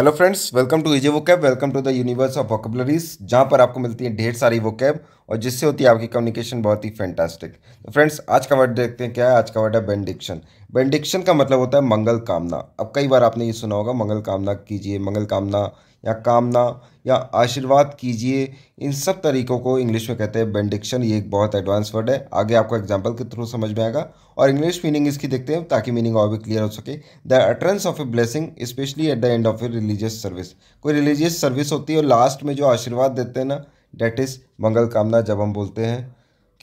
hello friends welcome to easy cab welcome to the universe of vocabularies जहाँ पर आपको मिलती है ढेर सारी कैब और जिससे होती है आपकी कम्युनिकेशन बहुत ही फैंटास्टिक तो फ्रेंड्स आज का वर्ड देखते हैं क्या है आज का वर्ड है बेंडिक्शन बेंडिक्शन का मतलब होता है मंगल कामना अब कई बार आपने ये सुना होगा मंगल कामना कीजिए मंगल कामना या कामना या आशीर्वाद कीजिए इन सब तरीकों को इंग्लिश में कहते हैं बेंडिक्शन ये एक बहुत एडवांस वर्ड है आगे आपको एग्जाम्पल के थ्रू समझ में आएगा और इंग्लिश मीनिंग इसकी देखते हैं ताकि मीनिंग और भी क्लियर हो सके the utterance of a blessing specially at the end of a religious service कोई रिलीजियस सर्विस होती है और लास्ट में जो आशीर्वाद देते हैं ना डेट इज़ मंगल कामना जब हम बोलते हैं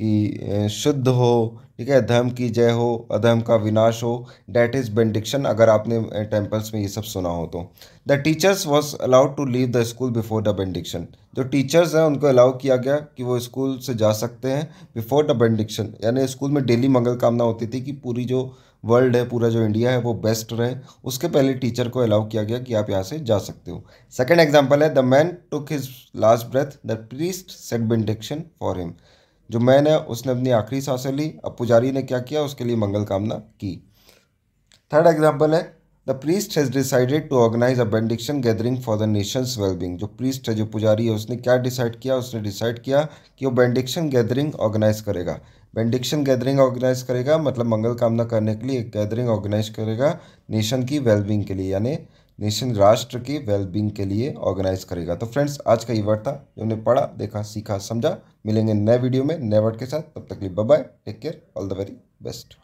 कि शुद्ध हो ठीक है धर्म की जय हो अधर्म का विनाश हो डैट इज़ बेंडिक्शन अगर आपने टेम्पल्स में ये सब सुना हो तो the teachers was allowed to leave the school before the benediction जो टीचर्स हैं उनको अलाउ किया गया कि वो स्कूल से जा सकते हैं बिफोर द बेंडिक्शन यानी स्कूल में डेली मंगल कामना होती थी कि पूरी जो वर्ल्ड है पूरा जो इंडिया है वो बेस्ट रहे उसके पहले टीचर को अलाउ किया गया कि आप यहाँ से जा सकते हो सेकेंड एग्जाम्पल है the man took his last breath the priest set benediction for him जो मैन है उसने अपनी आखिरी सांसें ली अब पुजारी ने क्या किया उसके लिए मंगल कामना की थर्ड एग्जाम्पल है the priest has decided to organise a benediction gathering for the nation's wellbeing जो प्रीस्ट है जो पुजारी है उसने क्या डिसाइड किया उसने डिसाइड किया कि वो बेंडिक्शन गैदरिंग ऑर्गेनाइज करेगा बेंडिक्शन गैदरिंग ऑर्गेनाइज करेगा मतलब मंगल कामना करने के लिए एक गैदरिंग ऑर्गेनाइज करेगा नेशन की वेलबिंग के लिए यानी नेशन राष्ट्र की वेलबींग के लिए ऑर्गेनाइज करेगा तो फ्रेंड्स आज का ये वर्ड था जो हमने पढ़ा देखा सीखा समझा मिलेंगे नए वीडियो में नए वर्ड के साथ तब तक लिए bye take care all the very best